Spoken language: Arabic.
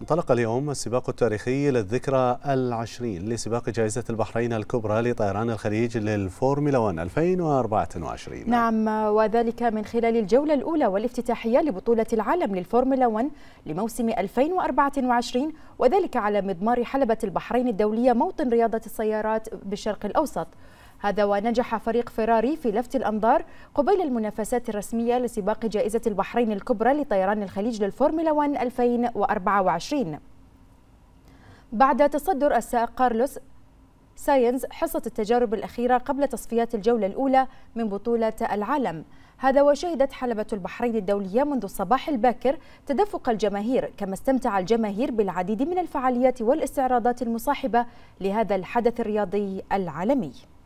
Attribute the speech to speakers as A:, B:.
A: انطلق اليوم السباق التاريخي للذكرى العشرين لسباق
B: جائزة البحرين الكبرى لطيران الخليج للفورمولا 1 2024
C: نعم وذلك من خلال الجولة الأولى والافتتاحية لبطولة العالم للفورمولا 1 لموسم 2024 وذلك على مضمار حلبة البحرين الدولية موطن رياضة السيارات بالشرق الأوسط هذا ونجح فريق فيراري في لفت الأنظار قبيل المنافسات الرسمية لسباق جائزة البحرين الكبرى لطيران الخليج للفورمولا 1 2024 بعد تصدر السائق كارلوس ساينز حصة التجارب الأخيرة قبل تصفيات الجولة الأولى من بطولة العالم هذا وشهدت حلبة البحرين الدولية منذ الصباح الباكر تدفق الجماهير كما استمتع الجماهير بالعديد من الفعاليات والاستعراضات المصاحبة لهذا الحدث الرياضي العالمي